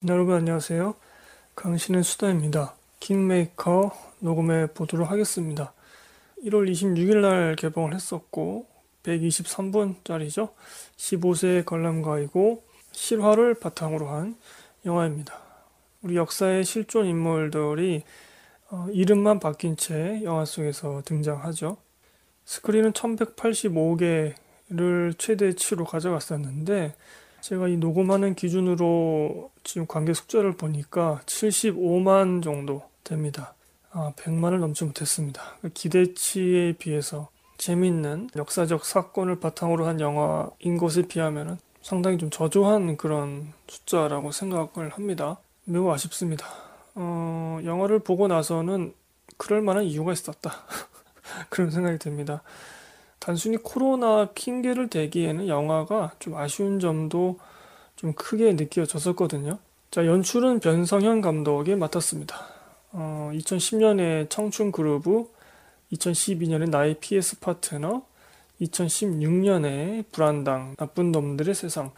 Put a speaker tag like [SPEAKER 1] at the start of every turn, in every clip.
[SPEAKER 1] 네, 여러분 안녕하세요. 강신의 수다입니다. 킹메이커 녹음해 보도록 하겠습니다. 1월 26일 날 개봉을 했었고 123분짜리죠. 15세의 관람가이고 실화를 바탕으로 한 영화입니다. 우리 역사의 실존 인물들이 어, 이름만 바뀐 채 영화 속에서 등장하죠. 스크린은 1185개를 최대치로 가져갔었는데 제가 이 녹음하는 기준으로 지금 관계 숙제를 보니까 75만 정도 됩니다. 아, 100만을 넘지 못했습니다. 그 기대치에 비해서 재밌는 역사적 사건을 바탕으로 한 영화인 것에 비하면 상당히 좀 저조한 그런 숫자라고 생각을 합니다. 매우 아쉽습니다. 어, 영화를 보고 나서는 그럴 만한 이유가 있었다. 그런 생각이 듭니다. 단순히 코로나 핑계를 대기에는 영화가 좀 아쉬운 점도 좀 크게 느껴졌었거든요. 자, 연출은 변성현 감독이 맡았습니다. 어, 2010년에 청춘 그루 2012년에 나의 PS 파트너, 2016년에 불안당, 나쁜 놈들의 세상.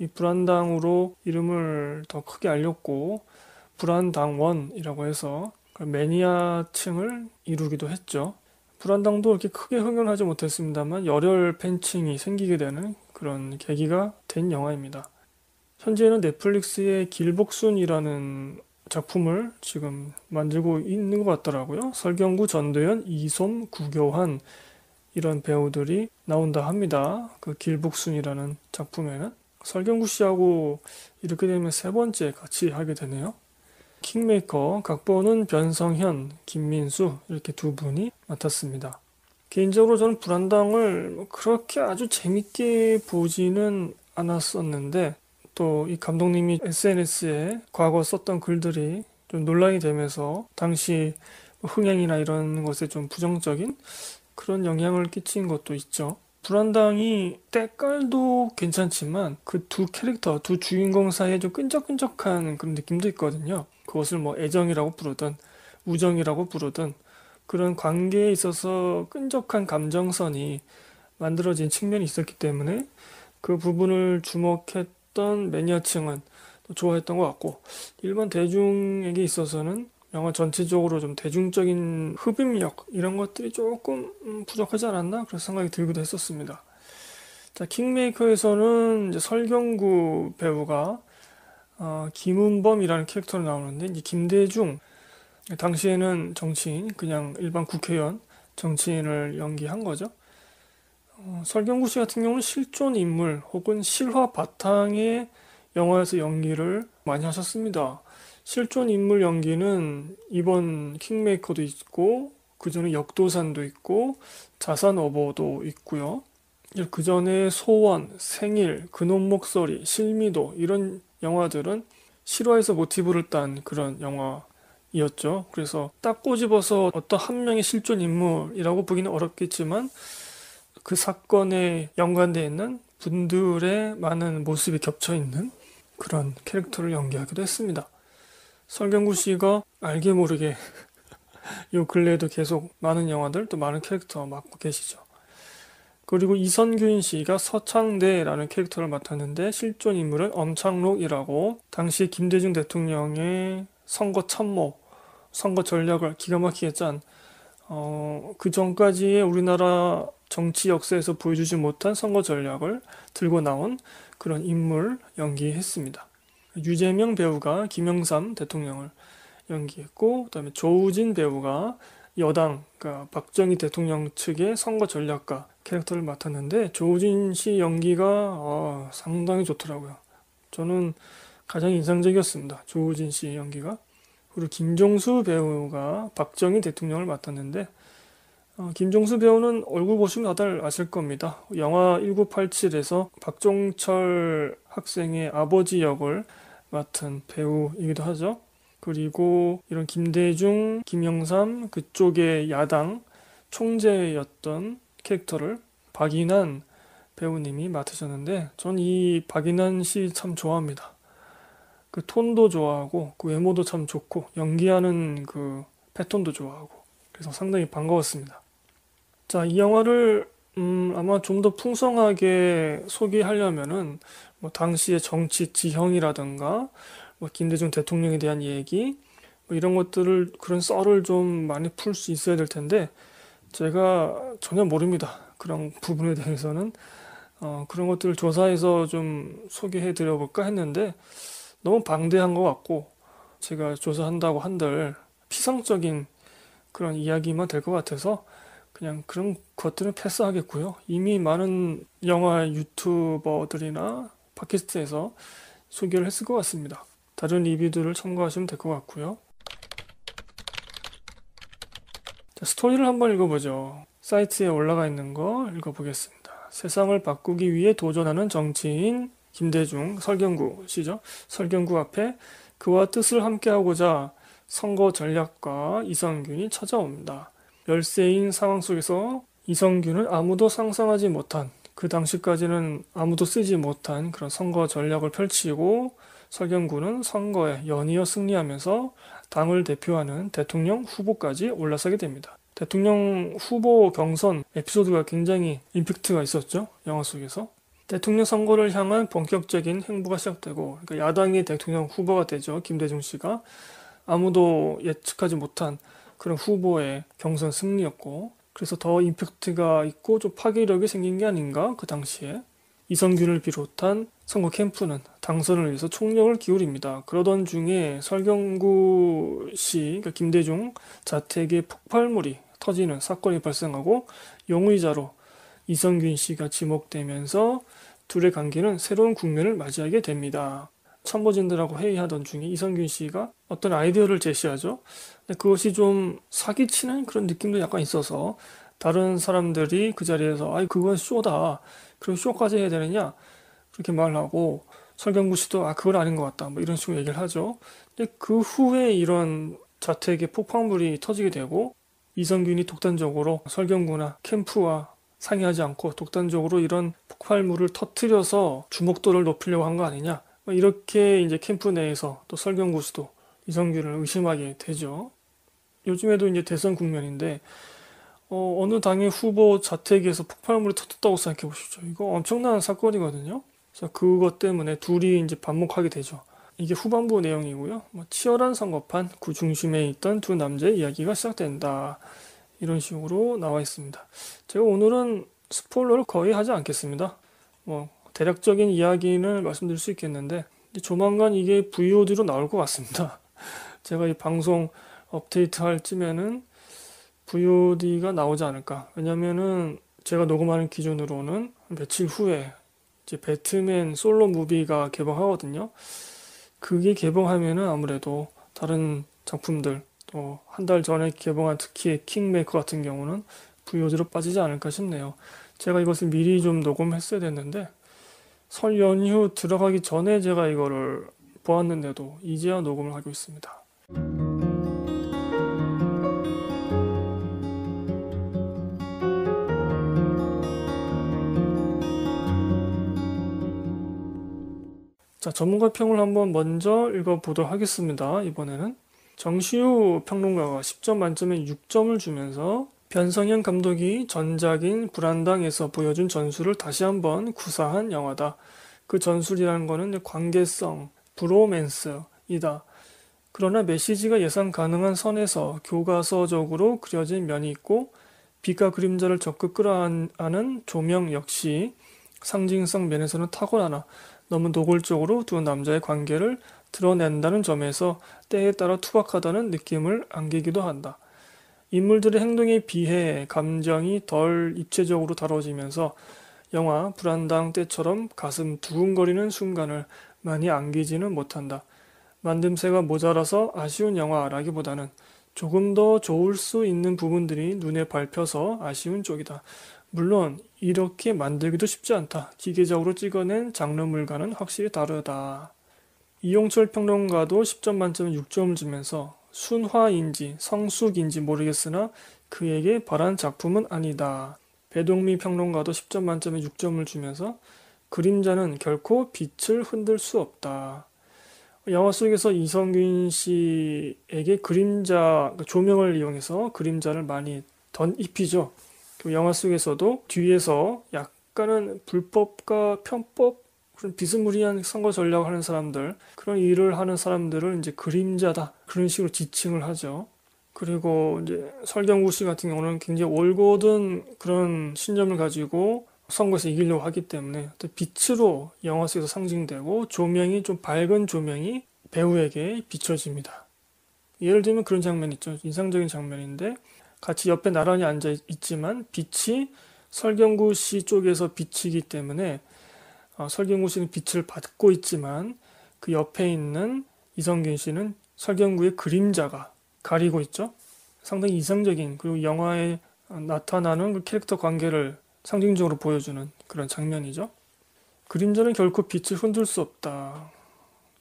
[SPEAKER 1] 이 불안당으로 이름을 더 크게 알렸고, 불안당원이라고 해서 매니아층을 이루기도 했죠. 불안당도 이렇게 크게 흥행하지 못했습니다만 열혈 팬층이 생기게 되는 그런 계기가 된 영화입니다. 현재는 넷플릭스의 길복순이라는 작품을 지금 만들고 있는 것 같더라고요. 설경구, 전도연, 이솜, 구교환 이런 배우들이 나온다 합니다. 그 길복순이라는 작품에는 설경구 씨하고 이렇게 되면 세 번째 같이 하게 되네요. 킹메이커, 각본은 변성현, 김민수 이렇게 두 분이 맡았습니다. 개인적으로 저는 불안당을 뭐 그렇게 아주 재밌게 보지는 않았었는데 또 이 감독님이 SNS에 과거 썼던 글들이 좀 논란이 되면서 당시 흥행이나 이런 것에 좀 부정적인 그런 영향을 끼친 것도 있죠. 불안당이 때깔도 괜찮지만 그 두 캐릭터, 두 주인공 사이에 좀 끈적끈적한 그런 느낌도 있거든요. 그것을 뭐 애정이라고 부르든 우정이라고 부르든 그런 관계에 있어서 끈적한 감정선이 만들어진 측면이 있었기 때문에 그 부분을 주목했던 매니아층은 좋아했던 것 같고 일반 대중에게 있어서는 영화 전체적으로 좀 대중적인 흡입력 이런 것들이 조금 음, 부족하지 않았나 그런 생각이 들기도 했었습니다. 자 킹메이커에서는 설경구 배우가 어, 김은범이라는 캐릭터로 나오는데 이제 김대중 당시에는 정치인 그냥 일반 국회의원 정치인을 연기한 거죠. 어, 설경구 씨 같은 경우는 실존 인물 혹은 실화 바탕의 영화에서 연기를 많이 하셨습니다. 실존 인물 연기는 이번 킹메이커도 있고 그 전에 역도산도 있고 자산어버도 있고요. 그 전에 소원, 생일, 근원 목소리, 실미도 이런 영화들은 실화에서 모티브를 딴 그런 영화이었죠. 그래서 딱 꼬집어서 어떤 한 명의 실존 인물이라고 보기는 어렵겠지만 그 사건에 연관되어 있는 분들의 많은 모습이 겹쳐 있는 그런 캐릭터를 연기하기도 했습니다. 설경구 씨가 알게 모르게 요 근래에도 계속 많은 영화들 또 많은 캐릭터 맡고 계시죠. 그리고 이선균 씨가 서창대라는 캐릭터를 맡았는데 실존 인물은 엄창록이라고 당시 김대중 대통령의 선거 참모, 선거 전략을 기가 막히게 짠, 어, 그 전까지의 우리나라 정치 역사에서 보여주지 못한 선거 전략을 들고 나온 그런 인물 연기했습니다. 유재명 배우가 김영삼 대통령을 연기했고, 그 다음에 조우진 배우가 여당, 그러니까 박정희 대통령 측의 선거 전략가 캐릭터를 맡았는데 조우진 씨 연기가 어, 상당히 좋더라고요. 저는 가장 인상적이었습니다. 조우진 씨 연기가. 그리고 김종수 배우가 박정희 대통령을 맡았는데 어, 김종수 배우는 얼굴 보시면 다들 아실 겁니다. 영화 1987에서 박종철 학생의 아버지 역을 맡은 배우이기도 하죠. 그리고 이런 김대중, 김영삼 그쪽의 야당 총재였던 캐릭터를 박인한 배우님이 맡으셨는데 전 이 박인한 씨참 좋아합니다. 그 톤도 좋아하고 그 외모도 참 좋고 연기하는 그 패턴도 좋아하고 그래서 상당히 반가웠습니다. 자, 이 영화를 음, 아마 좀 더 풍성하게 소개하려면은 뭐 당시의 정치 지형이라든가 뭐 김대중 대통령에 대한 얘기 뭐 이런 것들을 그런 썰을 좀 많이 풀 수 있어야 될 텐데 제가 전혀 모릅니다. 그런 부분에 대해서는 어, 그런 것들을 조사해서 좀 소개해 드려볼까 했는데 너무 방대한 것 같고 제가 조사한다고 한들 피상적인 그런 이야기만 될 것 같아서 그냥 그런 것들은 패스하겠고요. 이미 많은 영화 유튜버들이나 팟캐스트에서 소개를 했을 것 같습니다. 다른 리뷰들을 참고하시면 될 것 같고요. 자, 스토리를 한번 읽어보죠. 사이트에 올라가 있는 거 읽어보겠습니다. 세상을 바꾸기 위해 도전하는 정치인 김대중 설경구 시죠 설경구 앞에 그와 뜻을 함께하고자 선거 전략과 이성균이 찾아옵니다. 열세인 상황 속에서 이성균은 아무도 상상하지 못한 그 당시까지는 아무도 쓰지 못한 그런 선거 전략을 펼치고 설경구는 선거에 연이어 승리하면서 당을 대표하는 대통령 후보까지 올라서게 됩니다. 대통령 후보 경선 에피소드가 굉장히 임팩트가 있었죠. 영화 속에서. 대통령 선거를 향한 본격적인 행보가 시작되고 그러니까 야당이 대통령 후보가 되죠. 김대중 씨가 아무도 예측하지 못한 그런 후보의 경선 승리였고 그래서 더 임팩트가 있고 좀 파괴력이 생긴 게 아닌가 그 당시에 이성균을 비롯한 선거 캠프는 당선을 위해서 총력을 기울입니다. 그러던 중에 설경구 씨, 그러니까 김대중 자택의 폭발물이 터지는 사건이 발생하고 용의자로 이성균 씨가 지목되면서 둘의 관계는 새로운 국면을 맞이하게 됩니다. 참모진들하고 회의하던 중에 이성균 씨가 어떤 아이디어를 제시하죠. 근데 그것이 좀 사기치는 그런 느낌도 약간 있어서 다른 사람들이 그 자리에서 아이 그건 쇼다 그럼 쇼까지 해야 되느냐 그렇게 말하고 설경구 씨도 아 그건 아닌 것 같다 뭐 이런 식으로 얘기를 하죠. 근데 그 후에 이런 자택의 폭발물이 터지게 되고 이성균이 독단적으로 설경구나 캠프와 상의하지 않고 독단적으로 이런 폭발물을 터트려서 주목도를 높이려고 한 거 아니냐 뭐 이렇게 이제 캠프 내에서 또 설경구 씨도 이성균을 의심하게 되죠. 요즘에도 이제 대선 국면인데 어, 느 당의 후보 자택에서 폭발물이 터졌다고 생각해 보십시오. 이거 엄청난 사건이거든요. 그래서 그것 때문에 둘이 이제 반목하게 되죠. 이게 후반부 내용이고요. 뭐 치열한 선거판 그 중심에 있던 두 남자의 이야기가 시작된다. 이런 식으로 나와 있습니다. 제가 오늘은 스포일러를 거의 하지 않겠습니다. 뭐 대략적인 이야기는 말씀드릴 수 있겠는데 조만간 이게 VOD로 나올 것 같습니다. 제가 이 방송 업데이트할 쯤에는 VOD가 나오지 않을까. 왜냐면은 제가 녹음하는 기준으로는 며칠 후에 이제 배트맨 솔로 무비가 개봉하거든요. 그게 개봉하면은 아무래도 다른 작품들 또 한 달 전에 개봉한 특히 킹메이커 같은 경우는 VOD로 빠지지 않을까 싶네요. 제가 이것을 미리 좀 녹음했어야 됐는데 설 연휴 들어가기 전에 제가 이거를 보았는데도 이제야 녹음을 하고 있습니다. 자, 전문가 평을 한번 먼저 읽어보도록 하겠습니다. 이번에는 정시우 평론가가 10점 만점에 6점을 주면서 변성현 감독이 전작인 불안당에서 보여준 전술을 다시 한번 구사한 영화다. 그 전술이라는 거는 관계성, 브로맨스이다. 그러나 메시지가 예상 가능한 선에서 교과서적으로 그려진 면이 있고 빛과 그림자를 적극 끌어안는 조명 역시 상징성 면에서는 탁월하나 너무 노골적으로 두 남자의 관계를 드러낸다는 점에서 때에 따라 투박하다는 느낌을 안기기도 한다. 인물들의 행동에 비해 감정이 덜 입체적으로 다뤄지면서 영화 불안당 때처럼 가슴 두근거리는 순간을 많이 안기지는 못한다. 만듦새가 모자라서 아쉬운 영화라기보다는 조금 더 좋을 수 있는 부분들이 눈에 밟혀서 아쉬운 쪽이다. 물론 이렇게 만들기도 쉽지 않다. 기계적으로 찍어낸 장르물과는 확실히 다르다. 이용철 평론가도 10점 만점에 6점을 주면서 순화인지 성숙인지 모르겠으나 그에게 바란 작품은 아니다. 배동미 평론가도 10점 만점에 6점을 주면서 그림자는 결코 빛을 흔들 수 없다. 영화 속에서 이성균 씨에게 그림자, 그 조명을 이용해서 그림자를 많이 던 입히죠. 그 영화 속에서도 뒤에서 약간은 불법과 편법 그런 비스무리한 선거 전략을 하는 사람들 그런 일을 하는 사람들을 이제 그림자다 그런 식으로 지칭을 하죠. 그리고 이제 설경구 씨 같은 경우는 굉장히 올곧은 그런 신념을 가지고 선거에서 이기려고 하기 때문에 빛으로 영화 속에서 상징되고 조명이 좀 밝은 조명이 배우에게 비춰집니다. 예를 들면 그런 장면 있죠. 인상적인 장면인데 같이 옆에 나란히 앉아 있지만 빛이 설경구 씨 쪽에서 비치기 때문에 어, 설경구 씨는 빛을 받고 있지만 그 옆에 있는 이성균 씨는 설경구의 그림자가 가리고 있죠. 상당히 이상적인 그리고 영화에 어, 나타나는 그 캐릭터 관계를 상징적으로 보여주는 그런 장면이죠. 그림자는 결코 빛을 흔들 수 없다.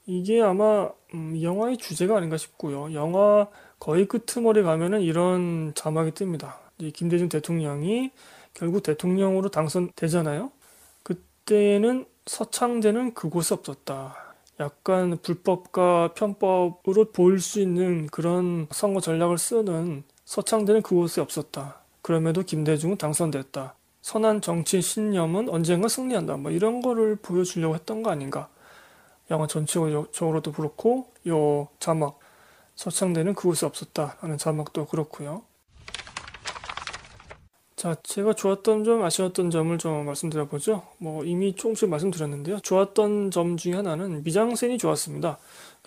[SPEAKER 1] 이게 아마 음, 영화의 주제가 아닌가 싶고요. 영화 거의 끄트머리 그 가면은 이런 자막이 뜹니다. 김대중 대통령이 결국 대통령으로 당선되잖아요. 그때는 서창대는 그곳에 없었다. 약간 불법과 편법으로 보일 수 있는 그런 선거 전략을 쓰는 서창대는 그곳에 없었다. 그럼에도 김대중은 당선됐다. 선한 정치 신념은 언젠가 승리한다. 뭐 이런 거를 보여주려고 했던 거 아닌가. 영화 전체적으로도 그렇고 요 자막 서창대는 그곳에 없었다라는 자막도 그렇고요. 자, 제가 좋았던 점, 아쉬웠던 점을 좀 말씀드려보죠. 뭐 이미 조금씩 말씀드렸는데요. 좋았던 점 중에 하나는 미장센이 좋았습니다.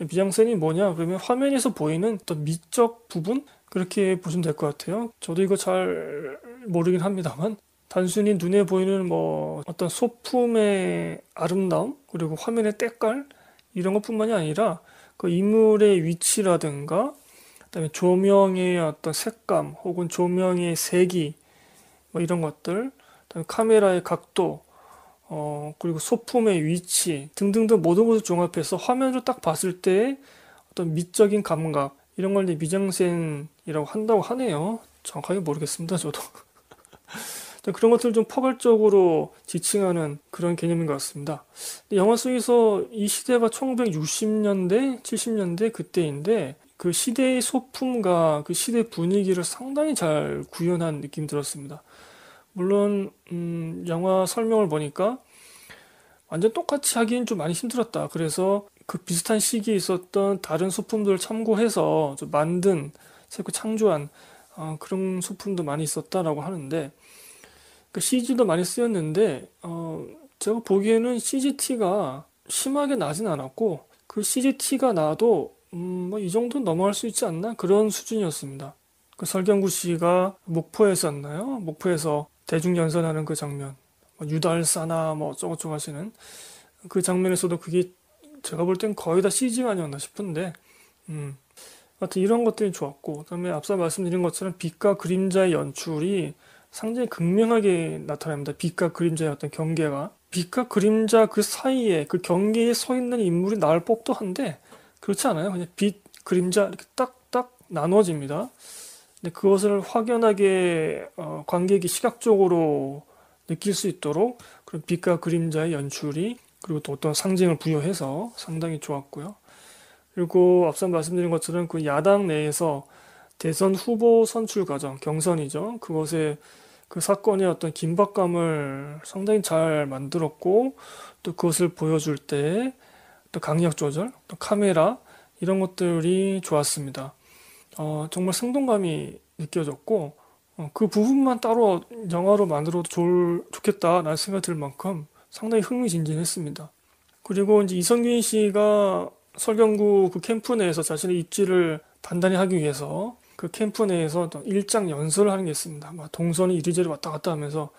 [SPEAKER 1] 미장센이 뭐냐? 그러면 화면에서 보이는 어떤 미적 부분 그렇게 보시면 될 것 같아요. 저도 이거 잘 모르긴 합니다만 단순히 눈에 보이는 뭐 어떤 소품의 아름다움 그리고 화면의 때깔 이런 것뿐만이 아니라 그 인물의 위치라든가 그다음에 조명의 어떤 색감 혹은 조명의 색이 뭐 이런 것들 그다음에 카메라의 각도 어 그리고 소품의 위치 등등등 모든 것을 종합해서 화면으로 딱 봤을 때 어떤 미적인 감각 이런 걸 이제 미장센이라고 한다고 하네요 정확하게 모르겠습니다 저도 그런 것들을 좀 포괄적으로 지칭하는 그런 개념인 것 같습니다. 영화 속에서 이 시대가 1960년대, 70년대 그때인데 그 시대의 소품과 그 시대 분위기를 상당히 잘 구현한 느낌이 들었습니다. 물론 음, 영화 설명을 보니까 완전 똑같이 하기엔 좀 많이 힘들었다. 그래서 그 비슷한 시기에 있었던 다른 소품들을 참고해서 만든 새롭 창조한 어, 그런 소품도 많이 있었다라고 하는데 그 CG도 많이 쓰였는데 어, 제가 보기에는 CGT가 심하게 나진 않았고 그 CGT가 나도 음, 뭐이 정도 는 넘어갈 수 있지 않나 그런 수준이었습니다. 그 설경구 씨가 목포에서였나요? 목포에서 대중 연설하는 그 장면, 뭐 유달사나 뭐 어쩌고저쩌고 하시는 그 장면에서도 그게 제가 볼 땐 거의 다 CG가 아니었나 싶은데, 음. 하여튼 이런 것들이 좋았고, 그 다음에 앞서 말씀드린 것처럼 빛과 그림자의 연출이 상당히 극명하게 나타납니다. 빛과 그림자의 어떤 경계가. 빛과 그림자 그 사이에 그 경계에 서 있는 인물이 나올 법도 한데 그렇지 않아요. 그냥 빛, 그림자 이렇게 딱딱 나눠집니다. 근데 그것을 확연하게 어, 관객이 시각적으로 느낄 수 있도록 그런 빛과 그림자의 연출이 그리고 또 어떤 상징을 부여해서 상당히 좋았고요. 그리고 앞서 말씀드린 것처럼 그 야당 내에서 대선 후보 선출 과정, 경선이죠. 그것에 그 사건의 어떤 긴박감을 상당히 잘 만들었고, 또 그것을 보여줄 때, 또 강약 조절, 또 카메라, 이런 것들이 좋았습니다. 어, 정말 생동감이 느껴졌고, 어, 그 부분만 따로 영화로 만들어도 좋 좋겠다라는 생각이 들 만큼 상당히 흥미진진했습니다. 그리고 이제 이성균 씨가 설경구 그 캠프 내에서 자신의 입지를 단단히 하기 위해서 그 캠프 내에서 어 일장 연설을 하는 게 있습니다. 막 동선이 이리저리 왔다 갔다 하면서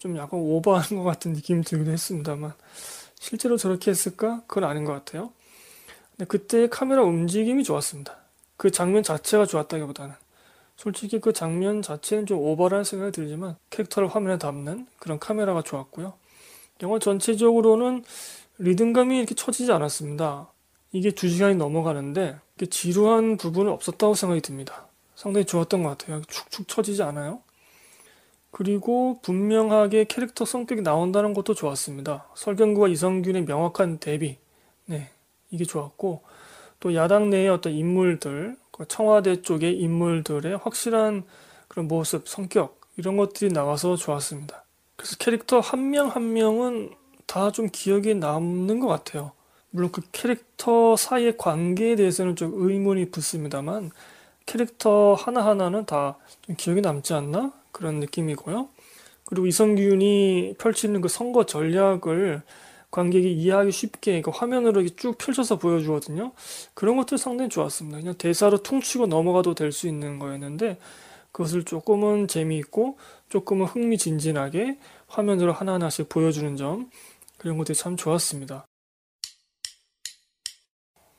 [SPEAKER 1] 좀 약간 오버하는 것 같은 느낌이 들기도 했습니다만 실제로 저렇게 했을까? 그건 아닌 것 같아요. 근데 그때 카메라 움직임이 좋았습니다. 그 장면 자체가 좋았다기보다는 솔직히 그 장면 자체는 좀 오버라는 생각이 들지만 캐릭터를 화면에 담는 그런 카메라가 좋았고요. 영화 전체적으로는 리듬감이 이렇게 처지지 않았습니다. 이게 두시간이 넘어가는데 지루한 부분은 없었다고 생각이 듭니다. 상당히 좋았던 것 같아요. 축축 처지지 않아요. 그리고 분명하게 캐릭터 성격이 나온다는 것도 좋았습니다. 설경구와 이성균의 명확한 대비. 네. 이게 좋았고, 또 야당 내의 어떤 인물들, 그 청와대 쪽의 인물들의 확실한 그런 모습, 성격, 이런 것들이 나와서 좋았습니다. 그래서 캐릭터 한 명한 한 명은 다 좀 기억에 남는 것 같아요. 물론 그 캐릭터 사이의 관계에 대해서는 좀 의문이 붙습니다만, 캐릭터 하나하나는 다 기억에 남지 않나? 그런 느낌이고요. 그리고 이성균이 펼치는 그 선거 전략을 관객이 이해하기 쉽게 그 화면으로 이렇게 쭉 펼쳐서 보여주거든요. 그런 것들 상당히 좋았습니다. 그냥 대사로 퉁치고 넘어가도 될 수 있는 거였는데 그것을 조금은 재미있고 조금은 흥미진진하게 화면으로 하나하나씩 보여주는 점 그런 것들이 참 좋았습니다.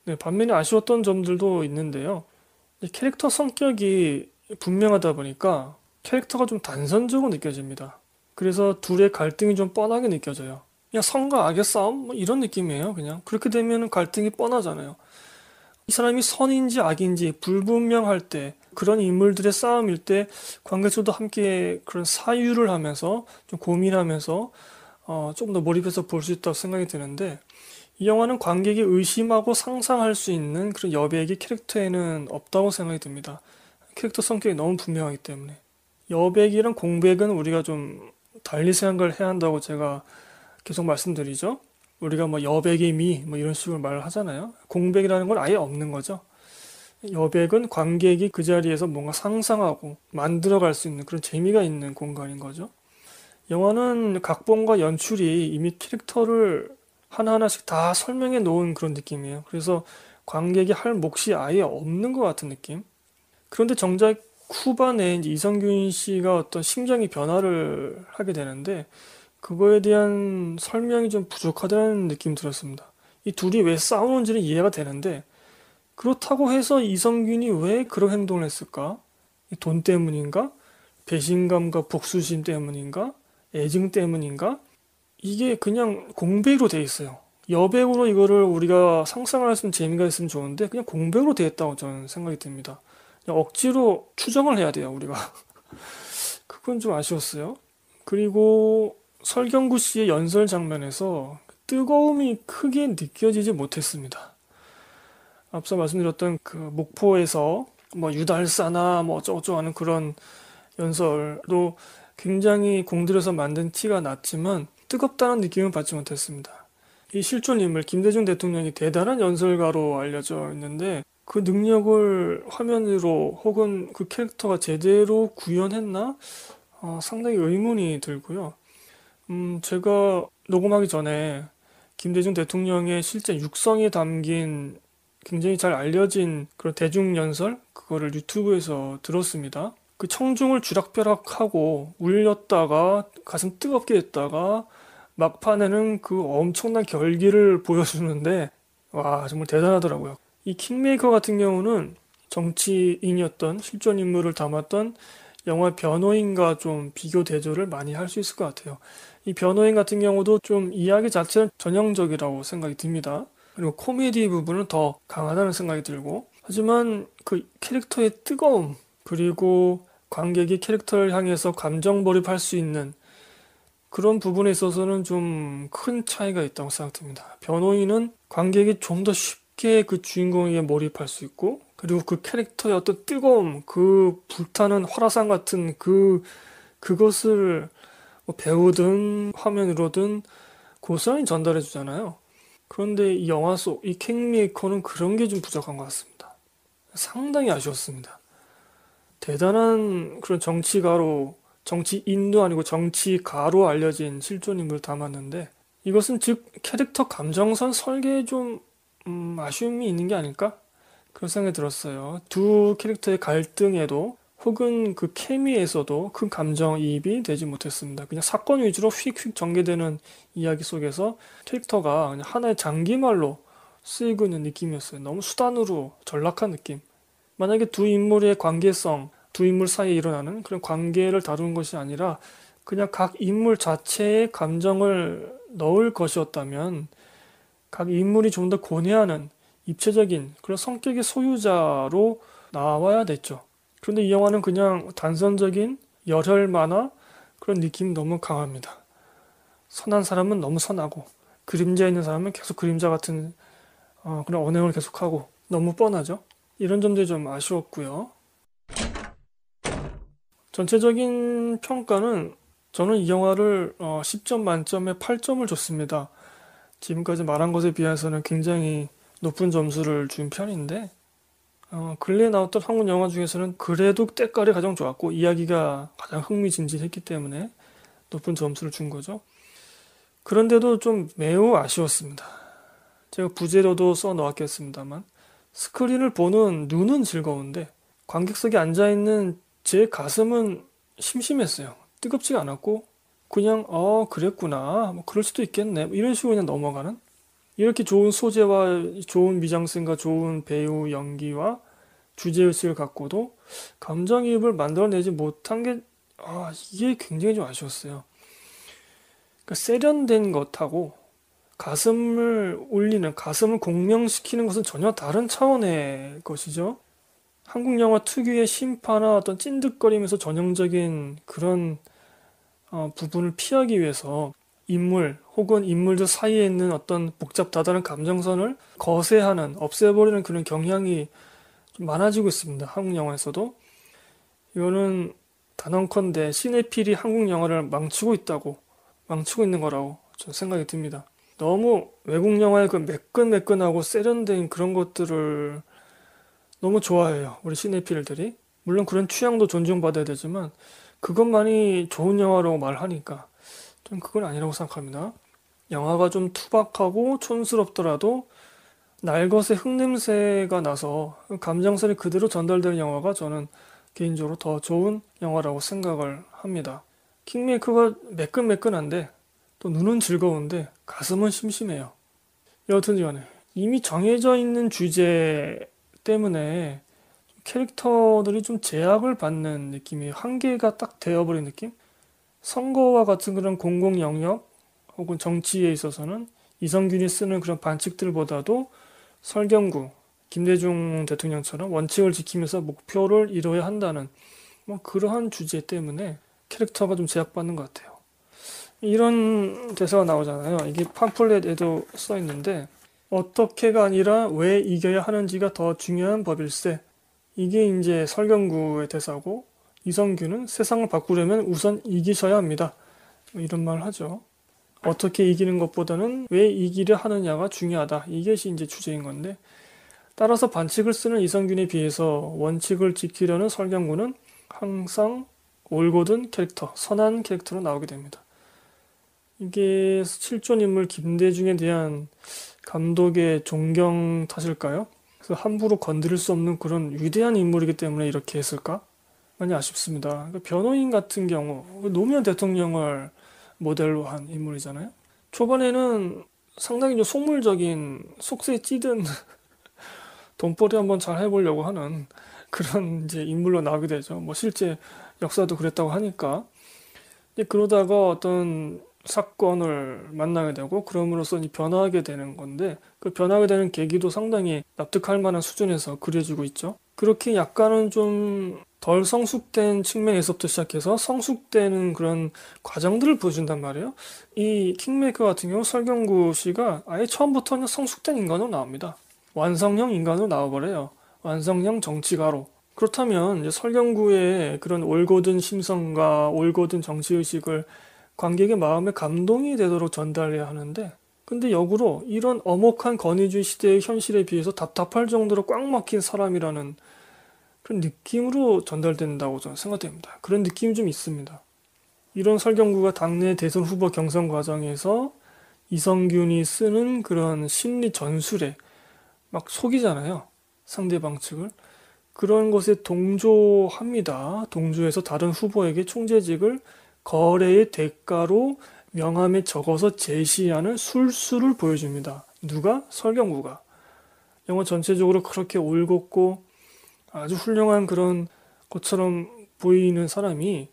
[SPEAKER 1] 네, 반면에 아쉬웠던 점들도 있는데요. 캐릭터 성격이 분명하다 보니까 캐릭터가 좀 단선적으로 느껴집니다. 그래서 둘의 갈등이 좀 뻔하게 느껴져요. 그냥 선과 악의 싸움 뭐 이런 느낌이에요. 그냥 그렇게 되면 갈등이 뻔하잖아요. 이 사람이 선인지 악인지 불분명할 때 그런 인물들의 싸움일 때 관객들도 함께 그런 사유를 하면서 좀 고민하면서 어, 조금 더 몰입해서 볼 수 있다고 생각이 드는데 이 영화는 관객이 의심하고 상상할 수 있는 그런 여백이 캐릭터에는 없다고 생각이 듭니다. 캐릭터 성격이 너무 분명하기 때문에. 여백이랑 공백은 우리가 좀 달리 생각을 해야 한다고 제가 계속 말씀드리죠. 우리가 뭐여백의 미, 뭐 이런 식으로 말을 하잖아요. 공백이라는 건 아예 없는 거죠. 여백은 관객이 그 자리에서 뭔가 상상하고 만들어갈 수 있는 그런 재미가 있는 공간인 거죠. 영화는 각본과 연출이 이미 캐릭터를 하나하나씩 다 설명해 놓은 그런 느낌이에요. 그래서 관객이 할 몫이 아예 없는 것 같은 느낌. 그런데 정작 후반에 이제 이성균 씨가 어떤 심정이 변화를 하게 되는데 그거에 대한 설명이 좀 부족하다는 느낌 이 들었습니다. 이 둘이 왜 싸우는지는 이해가 되는데 그렇다고 해서 이성균이 왜 그런 행동을 했을까? 돈 때문인가? 배신감과 복수심 때문인가? 애증 때문인가? 이게 그냥 공백으로 되어 있어요. 여백으로 이거를 우리가 상상할 수 있는 재미가 있으면 좋은데 그냥 공백으로 되어 있다고 저는 생각이 듭니다. 억지로 추정을 해야 돼요, 우리가. 그건 좀 아쉬웠어요. 그리고 설경구 씨의 연설 장면에서 뜨거움이 크게 느껴지지 못했습니다. 앞서 말씀드렸던 그 목포에서 뭐 유달사나 뭐 어쩌고저쩌고 하는 그런 연설도 굉장히 공들여서 만든 티가 났지만 뜨겁다는 느낌은 받지 못했습니다. 이 실존임을 김대중 대통령이 대단한 연설가로 알려져 있는데 그 능력을 화면으로 혹은 그 캐릭터가 제대로 구현했나 어, 상당히 의문이 들고요. 음, 제가 녹음하기 전에 김대중 대통령의 실제 육성이 담긴 굉장히 잘 알려진 그런 대중 연설 그거를 유튜브에서 들었습니다. 그 청중을 주락벼락하고 울렸다가 가슴 뜨겁게 했다가 막판에는 그 엄청난 결기를 보여주는데 와 정말 대단하더라고요. 이 킹메이커 같은 경우는 정치인이었던 실존 인물을 담았던 영화 변호인과 좀 비교 대조를 많이 할 수 있을 것 같아요. 이 변호인 같은 경우도 좀 이야기 자체는 전형적이라고 생각이 듭니다. 그리고 코미디 부분은 더 강하다는 생각이 들고 하지만 그 캐릭터의 뜨거움 그리고 관객이 캐릭터를 향해서 감정 몰입할 수 있는 그런 부분에 있어서는 좀 큰 차이가 있다고 생각됩니다. 변호인은 관객이 좀 더 쉽게 그 주인공에게 몰입할 수 있고 그리고 그 캐릭터의 어떤 뜨거움, 그 불타는 화라산 같은 그 그것을 뭐 배우든 화면으로든 고스란히 전달해 주잖아요. 그런데 이 영화 속이 킹메이커는 그런 게 좀 부족한 것 같습니다. 상당히 아쉬웠습니다. 대단한 그런 정치가로 정치인도 아니고 정치가로 알려진 실존 인물을 담았는데 이것은 즉 캐릭터 감정선 설계에 좀 음, 아쉬움이 있는 게 아닐까 그런 생각이 들었어요. 두 캐릭터의 갈등에도 혹은 그 케미에서도 큰 감정이입이 되지 못했습니다. 그냥 사건 위주로 휙휙 전개되는 이야기 속에서 캐릭터가 그냥 하나의 장기말로 쓰이고 있는 느낌이었어요. 너무 수단으로 전락한 느낌. 만약에 두 인물의 관계성, 두 인물 사이에 일어나는 그런 관계를 다루는 것이 아니라 그냥 각 인물 자체에 감정을 넣을 것이었다면 각 인물이 좀 더 고뇌하는 입체적인 그런 성격의 소유자로 나와야 됐죠. 그런데 이 영화는 그냥 단선적인 열혈 만화 그런 느낌이 너무 강합니다. 선한 사람은 너무 선하고 그림자 있는 사람은 계속 그림자 같은 어, 그런 언행을 계속하고 너무 뻔하죠. 이런 점들이 좀 아쉬웠고요. 전체적인 평가는 저는 이 영화를 10점 어, 만점에 8점을 줬습니다. 지금까지 말한 것에 비해서는 굉장히 높은 점수를 준 편인데 어, 근래에 나왔던 한국 영화 중에서는 그래도 때깔이 가장 좋았고 이야기가 가장 흥미진진했기 때문에 높은 점수를 준 거죠. 그런데도 좀 매우 아쉬웠습니다. 제가 부재료도써놓았겠습니다만 스크린을 보는 눈은 즐거운데 관객석에 앉아 있는 제 가슴은 심심했어요. 뜨겁지가 않았고 그냥 어 그랬구나 뭐 그럴 수도 있겠네 뭐 이런 식으로 그냥 넘어가는 이렇게 좋은 소재와 좋은 미장센과 좋은 배우 연기와 주제의식을 갖고도 감정이입을 만들어내지 못한 게 아, 이게 굉장히 좀 아쉬웠어요. 그러니까 세련된 것하고 가슴을 울리는 가슴을 공명시키는 것은 전혀 다른 차원의 것이죠. 한국 영화 특유의 심파나 어떤 찐득거리면서 전형적인 그런 어, 부분을 피하기 위해서 인물 혹은 인물들 사이에 있는 어떤 복잡 다다른 감정선을 거세하는 없애버리는 그런 경향이 좀 많아지고 있습니다. 한국 영화에서도 이거는 단언컨대 시네필이 한국 영화를 망치고 있다고 망치고 있는 거라고 저는 생각이 듭니다. 너무 외국 영화의 그 매끈매끈하고 세련된 그런 것들을 너무 좋아해요. 우리 시네필들이. 물론 그런 취향도 존중받아야 되지만 그것만이 좋은 영화라고 말하니까 좀 그건 아니라고 생각합니다. 영화가 좀 투박하고 촌스럽더라도 날것의 흙냄새가 나서 감정선이 그대로 전달되는 영화가 저는 개인적으로 더 좋은 영화라고 생각을 합니다. 킹메이커가 매끈매끈한데 또 눈은 즐거운데 가슴은 심심해요. 여하튼 이 간에 이미 정해져 있는 주제 때문에 캐릭터들이 좀 제약을 받는 느낌이 한계가 딱 되어버린 느낌? 선거와 같은 그런 공공 영역 혹은 정치에 있어서는 이성균이 쓰는 그런 반칙들보다도 설경구, 김대중 대통령처럼 원칙을 지키면서 목표를 이뤄야 한다는 뭐 그러한 주제 때문에 캐릭터가 좀 제약받는 것 같아요. 이런 대사가 나오잖아요. 이게 팜플렛에도 써 있는데 어떻게가 아니라 왜 이겨야 하는지가 더 중요한 법일세. 이게 이제 설경구의 대사고 이성규는 세상을 바꾸려면 우선 이기셔야 합니다. 뭐 이런 말을 하죠. 어떻게 이기는 것보다는 왜 이기려 하느냐가 중요하다. 이게 이제 주제인 건데 따라서 반칙을 쓰는 이성균에 비해서 원칙을 지키려는 설경구는 항상 올곧은 캐릭터, 선한 캐릭터로 나오게 됩니다. 이게 실존 인물 김대중에 대한 감독의 존경 탓일까요? 그래서 함부로 건드릴 수 없는 그런 위대한 인물이기 때문에 이렇게 했을까? 많이 아쉽습니다. 그러니까 변호인 같은 경우 노무현 대통령을 모델로 한 인물이잖아요. 초반에는 상당히 좀 속물적인 속세 찌든 돈벌이 한번 잘 해보려고 하는 그런 이제 인물로 나오게 되죠. 뭐 실제 역사도 그랬다고 하니까. 그러다가 어떤 사건을 만나게 되고 그럼으로써 변화하게 되는 건데 그 변화하게 되는 계기도 상당히 납득할 만한 수준에서 그려지고 있죠. 그렇게 약간은 좀 덜 성숙된 측면에서부터 시작해서 성숙되는 그런 과정들을 보여준단 말이에요. 이 킹메이커 같은 경우 설경구 씨가 아예 처음부터 그 성숙된 인간으로 나옵니다. 완성형 인간으로 나와버려요. 완성형 정치가로. 그렇다면 설경구의 그런 올곧은 심성과 올곧은 정치의식을 관객의 마음에 감동이 되도록 전달해야 하는데 근데 역으로 이런 엄혹한 권위주의 시대의 현실에 비해서 답답할 정도로 꽉 막힌 사람이라는 그런 느낌으로 전달된다고 저는 생각됩니다. 그런 느낌이 좀 있습니다. 이런 설경구가 당내 대선 후보 경선 과정에서 이성균이 쓰는 그런 심리 전술에 막 속이잖아요. 상대방 측을. 그런 것에 동조합니다. 동조해서 다른 후보에게 총재직을 거래의 대가로 명함에 적어서 제시하는 술수를 보여줍니다. 누가? 설경구가. 영화 전체적으로 그렇게 올곧고 아주 훌륭한 그런 것처럼 보이는 사람이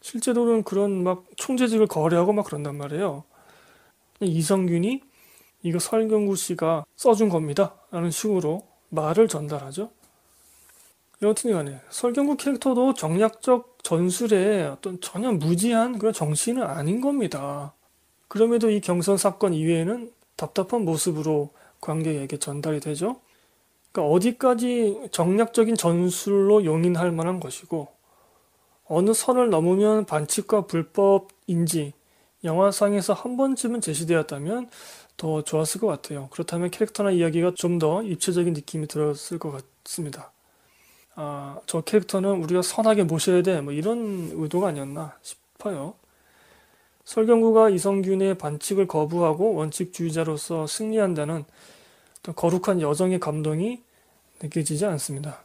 [SPEAKER 1] 실제로는 그런 막 총재직을 거래하고 막 그런단 말이에요. 이성균이 이거 설경구 씨가 써준 겁니다. 라는 식으로 말을 전달하죠. 여튼 간에 설경구 캐릭터도 정략적 전술에 어떤 전혀 무지한 그런 정신은 아닌 겁니다. 그럼에도 이 경선 사건 이외에는 답답한 모습으로 관객에게 전달이 되죠. 그러니까 어디까지 정략적인 전술로 용인할 만한 것이고 어느 선을 넘으면 반칙과 불법인지 영화상에서 한 번쯤은 제시되었다면 더 좋았을 것 같아요. 그렇다면 캐릭터나 이야기가 좀 더 입체적인 느낌이 들었을 것 같습니다. 아, 저 캐릭터는 우리가 선하게 모셔야 돼. 뭐 이런 의도가 아니었나 싶어요. 설경구가 이성균의 반칙을 거부하고 원칙주의자로서 승리한다는 거룩한 여정의 감동이 느껴지지 않습니다.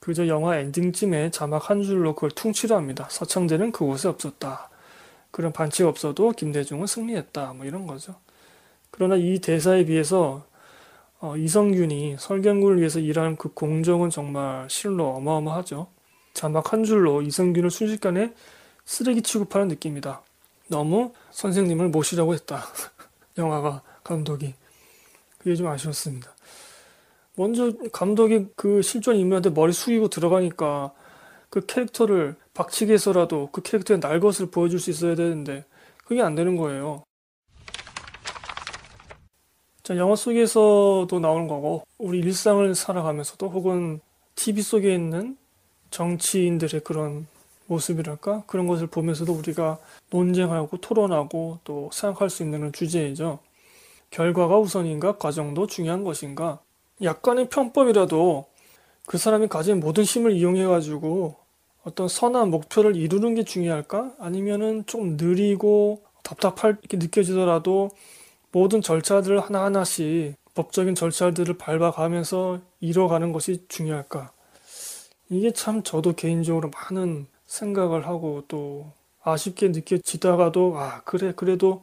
[SPEAKER 1] 그저 영화 엔딩쯤에 자막 한 줄로 그걸 퉁치려 합니다. 서창대는 그곳에 없었다. 그런 반칙 없어도 김대중은 승리했다. 뭐 이런 거죠. 그러나 이 대사에 비해서 어, 이성균이 설경구를 위해서 일하는그 공정은 정말 실로 어마어마하죠. 자막 한 줄로 이성균을 순식간에 쓰레기 취급하는 느낌이다. 너무 선생님을 모시려고 했다. 영화가 감독이 그게 좀 아쉬웠습니다. 먼저 감독이 그 실존 인물한테 머리 숙이고 들어가니까 그 캐릭터를 박치기해서라도 그 캐릭터의 날것을 보여줄 수 있어야 되는데 그게 안 되는 거예요. 자, 영화 속에서도 나오는 거고 우리 일상을 살아가면서도 혹은 TV 속에 있는 정치인들의 그런 모습이랄까 그런 것을 보면서도 우리가 논쟁하고 토론하고 또 생각할 수 있는 주제이죠. 결과가 우선인가 과정도 중요한 것인가 약간의 편법이라도 그 사람이 가진 모든 힘을 이용해 가지고 어떤 선한 목표를 이루는 게 중요할까 아니면은 좀 느리고 답답하게 느껴지더라도 모든 절차들을 하나하나씩 법적인 절차들을 밟아가면서 이뤄가는 것이 중요할까? 이게 참 저도 개인적으로 많은 생각을 하고 또 아쉽게 느껴지다가도 아 그래 그래도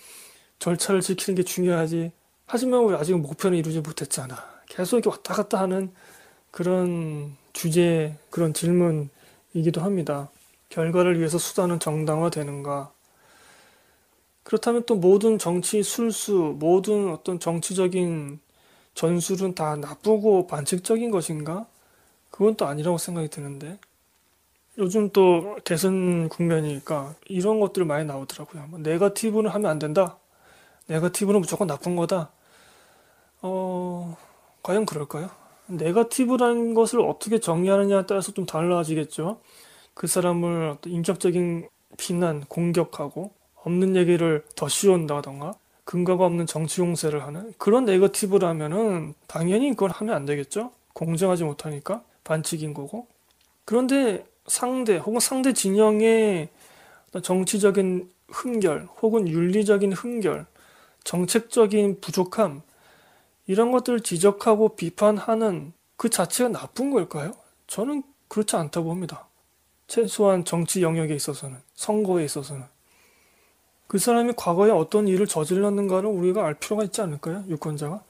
[SPEAKER 1] 절차를 지키는 게 중요하지 하지만 우리 아직 목표는 이루지 못했잖아 계속 이렇게 왔다 갔다 하는 그런 주제 그런 질문이기도 합니다 결과를 위해서 수단은 정당화되는가 그렇다면 또 모든 정치 술수, 모든 어떤 정치적인 전술은 다 나쁘고 반칙적인 것인가? 그건 또 아니라고 생각이 드는데. 요즘 또 대선 국면이니까 이런 것들 많이 나오더라고요. 뭐 네거티브는 하면 안 된다. 네거티브는 무조건 나쁜 거다. 어, 과연 그럴까요? 네거티브라는 것을 어떻게 정의하느냐에 따라서 좀 달라지겠죠. 그 사람을 인격적인 비난, 공격하고 없는 얘기를 더 씌운다던가 근거가 없는 정치 용세를 하는 그런 네거티브라면은 당연히 그걸 하면 안 되겠죠. 공정하지 못하니까 반칙인 거고. 그런데 상대 혹은 상대 진영의 정치적인 흠결 혹은 윤리적인 흠결, 정책적인 부족함 이런 것들을 지적하고 비판하는 그 자체가 나쁜 걸까요? 저는 그렇지 않다고 봅니다. 최소한 정치 영역에 있어서는 선거에 있어서는 그 사람이 과거에 어떤 일을 저질렀는가를 우리가 알 필요가 있지 않을까요? 유권자가?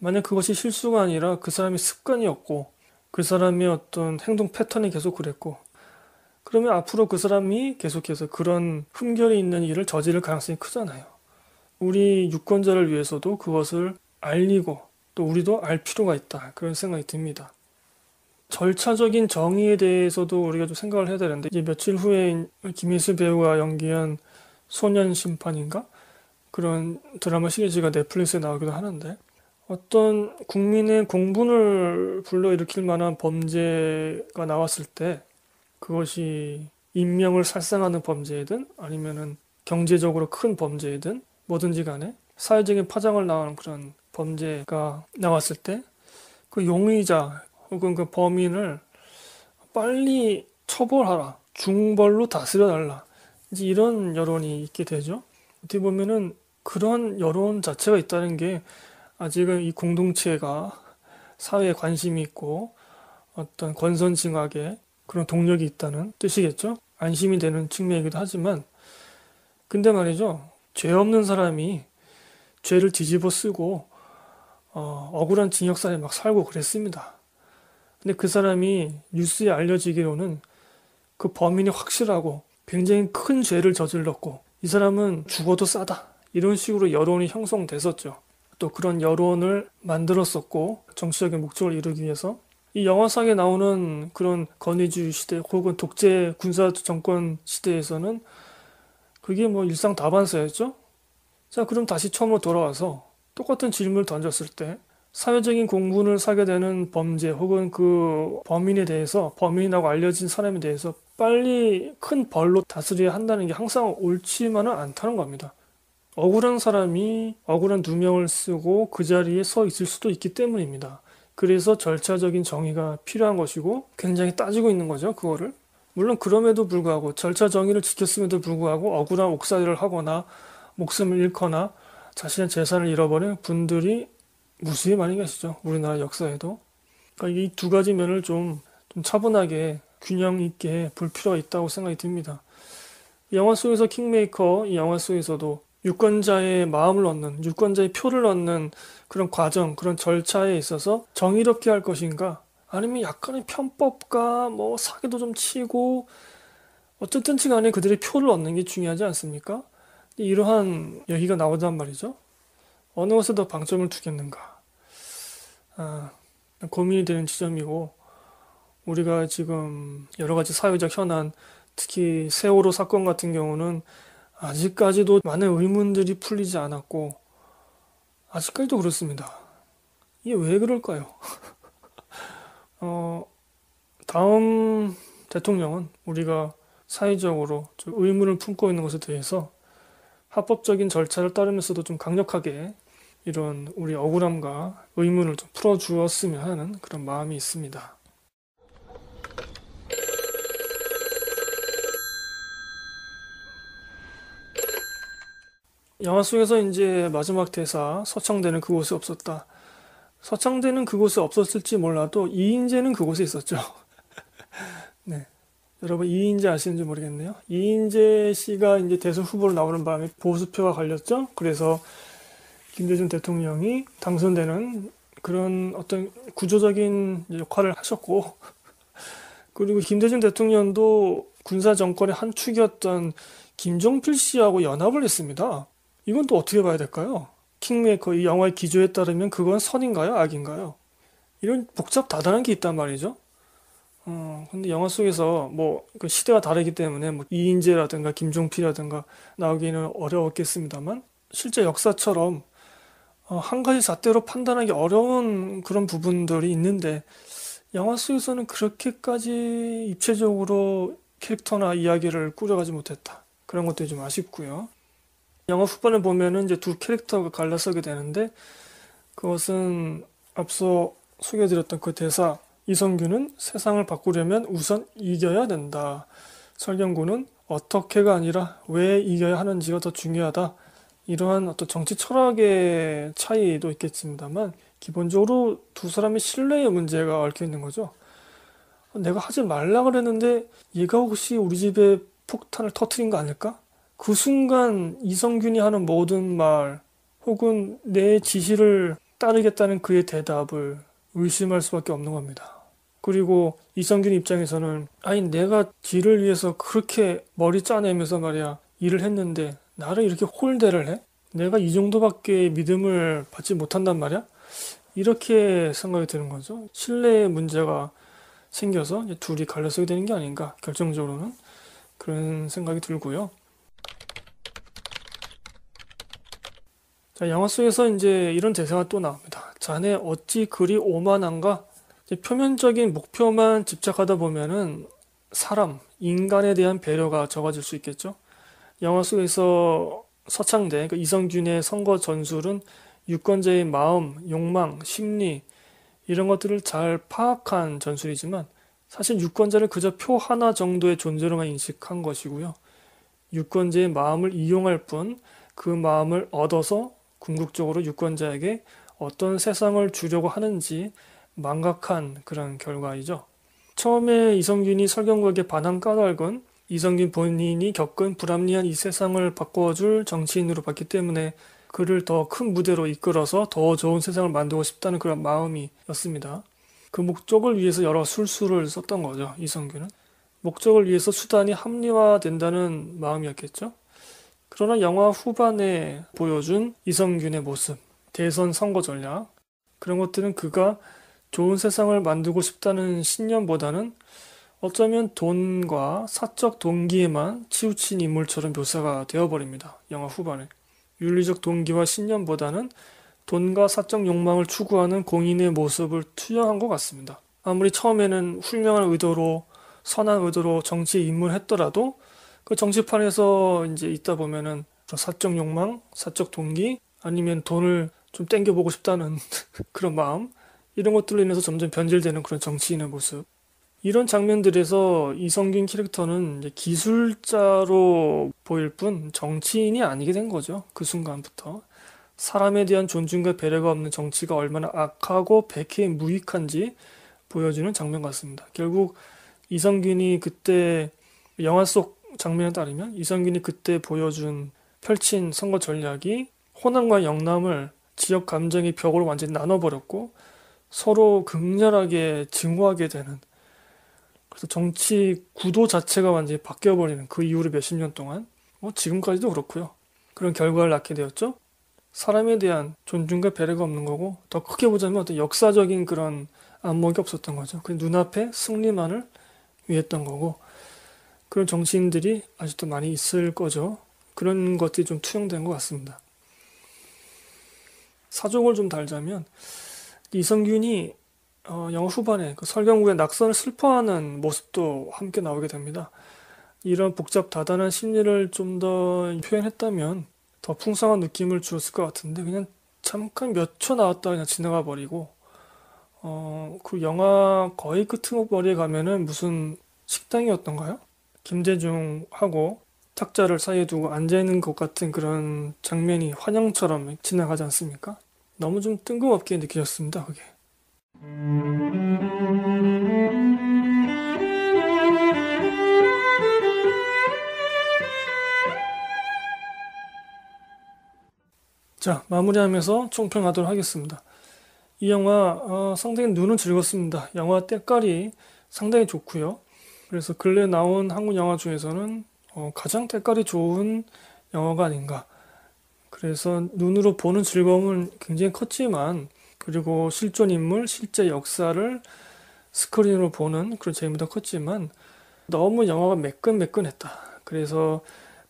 [SPEAKER 1] 만약 그것이 실수가 아니라 그사람이 습관이었고 그 사람의 어떤 행동 패턴이 계속 그랬고 그러면 앞으로 그 사람이 계속해서 그런 흠결이 있는 일을 저지를 가능성이 크잖아요. 우리 유권자를 위해서도 그것을 알리고 또 우리도 알 필요가 있다. 그런 생각이 듭니다. 절차적인 정의에 대해서도 우리가 좀 생각을 해야 되는데 이제 며칠 후에 김희수 배우가 연기한 소년 심판인가? 그런 드라마 시리즈가 넷플릭스에 나오기도 하는데 어떤 국민의 공분을 불러일으킬 만한 범죄가 나왔을 때 그것이 인명을 살상하는 범죄이든 아니면은 경제적으로 큰 범죄이든 뭐든지 간에 사회적인 파장을 낳은 그런 범죄가 나왔을 때 그 용의자 혹은 그 범인을 빨리 처벌하라. 중벌로 다스려달라. 이제 이런 여론이 있게 되죠. 어떻게 보면은 그런 여론 자체가 있다는 게 아직은 이 공동체가 사회에 관심이 있고 어떤 권선징악에 그런 동력이 있다는 뜻이겠죠. 안심이 되는 측면이기도 하지만 근데 말이죠. 죄 없는 사람이 죄를 뒤집어 쓰고 어, 억울한 징역살에막 살고 그랬습니다. 근데 그 사람이 뉴스에 알려지기로는 그 범인이 확실하고 굉장히 큰 죄를 저질렀고 이 사람은 죽어도 싸다 이런 식으로 여론이 형성됐었죠. 또 그런 여론을 만들었었고 정치적인 목적을 이루기 위해서 이 영화상에 나오는 그런 건의주의 시대 혹은 독재 군사 정권 시대에서는 그게 뭐 일상 다반사였죠. 자 그럼 다시 처음으로 돌아와서 똑같은 질문을 던졌을 때 사회적인 공분을 사게 되는 범죄 혹은 그 범인에 대해서 범인이라고 알려진 사람에 대해서 빨리 큰 벌로 다스려야 한다는 게 항상 옳지만은 않다는 겁니다. 억울한 사람이 억울한 누명을 쓰고 그 자리에 서 있을 수도 있기 때문입니다. 그래서 절차적인 정의가 필요한 것이고 굉장히 따지고 있는 거죠, 그거를. 물론 그럼에도 불구하고 절차 정의를 지켰음에도 불구하고 억울한 옥살이를 하거나 목숨을 잃거나 자신의 재산을 잃어버린 분들이 무수히 많이 계시죠. 우리나라 역사에도. 그러니까 이 두 가지 면을 좀, 좀 차분하게 균형 있게 볼 필요가 있다고 생각이 듭니다. 영화 속에서 킹메이커, 이 영화 속에서도 유권자의 마음을 얻는, 유권자의 표를 얻는 그런 과정, 그런 절차에 있어서 정의롭게 할 것인가, 아니면 약간의 편법과 뭐 사기도 좀 치고, 어쨌든 간에 그들의 표를 얻는 게 중요하지 않습니까? 이러한 얘기가 나오단 말이죠. 어느 것에 더 방점을 두겠는가. 아, 고민이 되는 지점이고, 우리가 지금 여러 가지 사회적 현안, 특히 세월호 사건 같은 경우는 아직까지도 많은 의문들이 풀리지 않았고, 아직까지도 그렇습니다. 이게 왜 그럴까요? 어, 다음 대통령은 우리가 사회적으로 좀 의문을 품고 있는 것에 대해서 합법적인 절차를 따르면서도 좀 강력하게 이런 우리 억울함과 의문을 좀 풀어주었으면 하는 그런 마음이 있습니다. 영화 속에서 이제 마지막 대사 서창대는 그곳에 없었다. 서창대는 그곳에 없었을지 몰라도 이인재는 그곳에 있었죠. 네. 여러분 이인재 아시는지 모르겠네요. 이인재 씨가 이제 대선 후보로 나오는 바람에 보수표가 갈렸죠. 그래서 김대중 대통령이 당선되는 그런 어떤 구조적인 역할을 하셨고 그리고 김대중 대통령도 군사 정권의 한 축이었던 김종필 씨하고 연합을 했습니다. 이건 또 어떻게 봐야 될까요? 킹메이커 그 이 영화의 기조에 따르면 그건 선인가요? 악인가요? 이런 복잡 다단한 게 있단 말이죠. 어, 근데 영화 속에서 뭐 그 시대가 다르기 때문에 뭐 이인재라든가 김종필이라든가 나오기는 어려웠겠습니다만 실제 역사처럼 어, 한 가지 잣대로 판단하기 어려운 그런 부분들이 있는데 영화 속에서는 그렇게까지 입체적으로 캐릭터나 이야기를 꾸려가지 못했다. 그런 것도 좀 아쉽고요. 영화 후반에 보면은 이제 두 캐릭터가 갈라서게 되는데 그것은 앞서 소개해드렸던 그 대사 이성규는 세상을 바꾸려면 우선 이겨야 된다. 설경구는 어떻게가 아니라 왜 이겨야 하는지가 더 중요하다. 이러한 어떤 정치 철학의 차이도 있겠습니다만 기본적으로 두 사람의 신뢰의 문제가 얽혀 있는 거죠. 내가 하지 말라 그랬는데 얘가 혹시 우리 집에 폭탄을 터트린 거 아닐까? 그 순간 이성균이 하는 모든 말 혹은 내 지시를 따르겠다는 그의 대답을 의심할 수밖에 없는 겁니다. 그리고 이성균 입장에서는 아니 내가 지를 위해서 그렇게 머리 짜내면서 말이야 일을 했는데 나를 이렇게 홀대를 해? 내가 이 정도밖에 믿음을 받지 못한단 말이야? 이렇게 생각이 드는 거죠. 신뢰의 문제가 생겨서 둘이 갈라서게 되는 게 아닌가 결정적으로는 그런 생각이 들고요. 자, 영화 속에서 이제 이런 대사가 또 나옵니다. 자네 어찌 그리 오만한가? 표면적인 목표만 집착하다 보면은 사람, 인간에 대한 배려가 적어질 수 있겠죠. 영화 속에서 서창대, 그 이성균의 선거 전술은 유권자의 마음, 욕망, 심리, 이런 것들을 잘 파악한 전술이지만 사실 유권자를 그저 표 하나 정도의 존재로만 인식한 것이고요. 유권자의 마음을 이용할 뿐 그 마음을 얻어서 궁극적으로 유권자에게 어떤 세상을 주려고 하는지 망각한 그런 결과이죠. 처음에 이성균이 설경구에게 반한 까닭은 이성균 본인이 겪은 불합리한 이 세상을 바꿔줄 정치인으로 봤기 때문에 그를 더 큰 무대로 이끌어서 더 좋은 세상을 만들고 싶다는 그런 마음이었습니다. 그 목적을 위해서 여러 술수를 썼던 거죠, 이성균은. 목적을 위해서 수단이 합리화된다는 마음이었겠죠? 그러나 영화 후반에 보여준 이성균의 모습, 대선 선거 전략, 그런 것들은 그가 좋은 세상을 만들고 싶다는 신념보다는 어쩌면 돈과 사적 동기에만 치우친 인물처럼 묘사가 되어버립니다. 영화 후반에. 윤리적 동기와 신념보다는 돈과 사적 욕망을 추구하는 공인의 모습을 투영한 것 같습니다. 아무리 처음에는 훌륭한 의도로 선한 의도로 정치에 입문했더라도 그 정치판에서 이제 있다 보면은 사적 욕망, 사적 동기, 아니면 돈을 좀 땡겨보고 싶다는 그런 마음, 이런 것들로 인해서 점점 변질되는 그런 정치인의 모습. 이런 장면들에서 이성균 캐릭터는 기술자로 보일 뿐 정치인이 아니게 된 거죠. 그 순간부터. 사람에 대한 존중과 배려가 없는 정치가 얼마나 악하고 백해 무익한지 보여주는 장면 같습니다. 결국 이성균이 그때 영화 속 장면에 따르면 이성균이 그때 보여준 펼친 선거 전략이 호남과 영남을 지역 감정의 벽을 완전히 나눠버렸고 서로 극렬하게 증오하게 되는 그래서 정치 구도 자체가 완전히 바뀌어버리는 그 이후로 몇 십 년 동안 뭐 지금까지도 그렇고요. 그런 결과를 낳게 되었죠. 사람에 대한 존중과 배려가 없는 거고 더 크게 보자면 어떤 역사적인 그런 안목이 없었던 거죠. 그 눈앞에 승리만을 위했던 거고 그런 정치인들이 아직도 많이 있을 거죠. 그런 것들이 좀 투영된 것 같습니다. 사족을 좀 달자면 이성균이 어, 영화 후반에 그 설경구의 낙선을 슬퍼하는 모습도 함께 나오게 됩니다. 이런 복잡 다단한 심리를 좀 더 표현했다면 더 풍성한 느낌을 주었을 것 같은데 그냥 잠깐 몇 초 나왔다 그냥 지나가 버리고 어, 그 영화 거의 끝머리에 가면은 무슨 식당이었던가요? 김재중하고 탁자를 사이에 두고 앉아있는 것 같은 그런 장면이 환영처럼 지나가지 않습니까? 너무 좀 뜬금없게 느껴졌습니다, 그게. 자, 마무리하면서 총평하도록 하겠습니다. 이 영화 어, 상당히 눈은 즐겁습니다. 영화 때깔이 상당히 좋고요. 그래서 근래 나온 한국 영화 중에서는 어, 가장 색깔이 좋은 영화가 아닌가. 그래서 눈으로 보는 즐거움은 굉장히 컸지만 그리고 실존 인물, 실제 역사를 스크린으로 보는 그런 재미도 컸지만 너무 영화가 매끈매끈했다. 그래서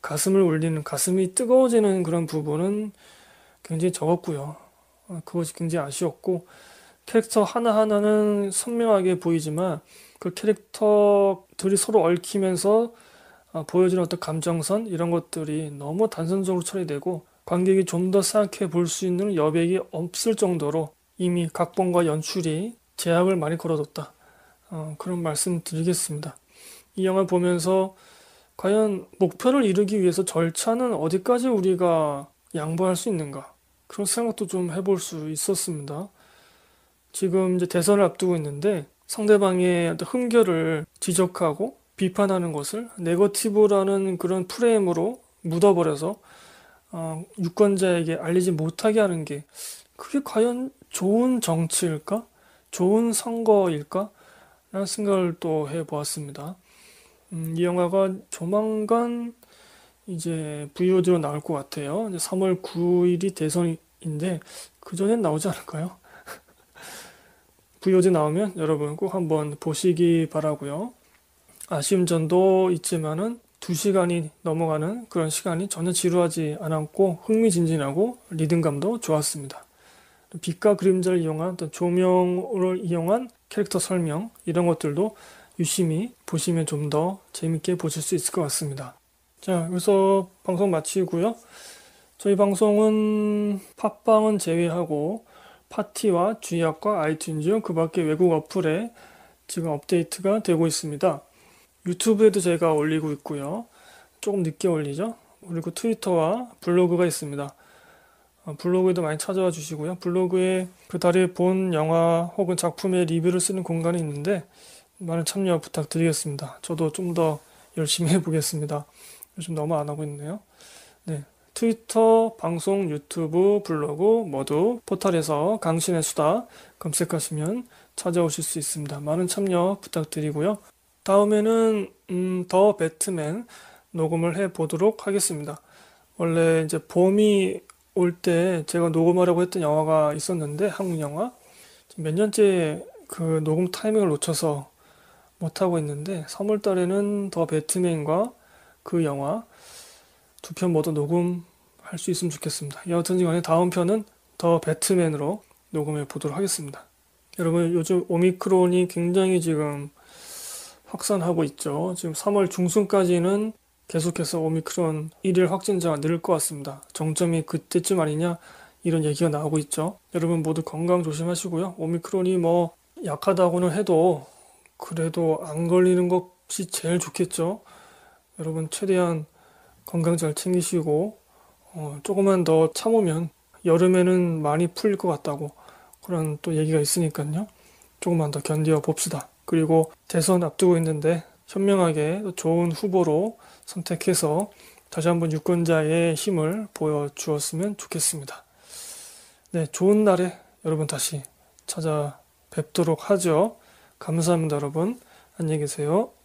[SPEAKER 1] 가슴을 울리는 가슴이 뜨거워지는 그런 부분은 굉장히 적었고요. 어, 그것이 굉장히 아쉬웠고 캐릭터 하나하나는 선명하게 보이지만 그 캐릭터들이 서로 얽히면서 어, 보여지는 어떤 감정선 이런 것들이 너무 단선적으로 처리되고 관객이 좀 더 생각해 볼 수 있는 여백이 없을 정도로 이미 각본과 연출이 제약을 많이 걸어뒀다. 어, 그런 말씀 드리겠습니다. 이 영화 를 보면서 과연 목표를 이루기 위해서 절차는 어디까지 우리가 양보할 수 있는가 그런 생각도 좀 해볼 수 있었습니다. 지금 이제 대선을 앞두고 있는데 상대방의 어떤 흠결을 지적하고 비판하는 것을 네거티브라는 그런 프레임으로 묻어버려서 어, 유권자에게 알리지 못하게 하는 게 그게 과연 좋은 정치일까? 좋은 선거일까? 라는 생각을 또 해보았습니다. 음, 이 영화가 조만간 이제 VOD로 나올 것 같아요. 이제 3월 9일이 대선인데 그 전엔 나오지 않을까요? 부요지 나오면 여러분 꼭 한번 보시기 바라고요. 아쉬움 전도 있지만은 2시간이 넘어가는 그런 시간이 전혀 지루하지 않았고 흥미진진하고 리듬감도 좋았습니다. 빛과 그림자를 이용한 또 조명을 이용한 캐릭터 설명 이런 것들도 유심히 보시면 좀 더 재밌게 보실 수 있을 것 같습니다. 자, 여기서 방송 마치고요. 저희 방송은 팟빵은 제외하고 파티와 G앱과 아이튠즈 그 밖에 외국 어플에 지금 업데이트가 되고 있습니다. 유튜브에도 제가 올리고 있고요. 조금 늦게 올리죠. 그리고 트위터와 블로그가 있습니다. 어, 블로그에도 많이 찾아와 주시고요. 블로그에 그 달에 본 영화 혹은 작품의 리뷰를 쓰는 공간이 있는데 많은 참여 부탁드리겠습니다. 저도 좀 더 열심히 해보겠습니다. 요즘 너무 안 하고 있네요. 네. 트위터, 방송, 유튜브, 블로그 모두 포털에서 강신의 수다 검색하시면 찾아오실 수 있습니다. 많은 참여 부탁드리고요. 다음에는 음, 더 배트맨 녹음을 해 보도록 하겠습니다. 원래 이제 봄이 올 때 제가 녹음하려고 했던 영화가 있었는데 한국 영화 몇 년째 그 녹음 타이밍을 놓쳐서 못 하고 있는데 3월 달에는 더 배트맨과 그 영화 두편 모두 녹음할 수 있으면 좋겠습니다. 여하튼 이 간에 다음 편은 더 배트맨으로 녹음해 보도록 하겠습니다. 여러분 요즘 오미크론이 굉장히 지금 확산하고 있죠. 지금 3월 중순까지는 계속해서 오미크론 1일 확진자가 늘 것 같습니다. 정점이 그때쯤 아니냐 이런 얘기가 나오고 있죠. 여러분 모두 건강 조심하시고요. 오미크론이 뭐 약하다고는 해도 그래도 안 걸리는 것이 제일 좋겠죠. 여러분 최대한 건강 잘 챙기시고 어, 조금만 더 참으면 여름에는 많이 풀릴 것 같다고 그런 또 얘기가 있으니까요. 조금만 더 견디어 봅시다. 그리고 대선 앞두고 있는데 현명하게 좋은 후보로 선택해서 다시 한번 유권자의 힘을 보여주었으면 좋겠습니다. 네, 좋은 날에 여러분 다시 찾아뵙도록 하죠. 감사합니다, 여러분. 안녕히 계세요.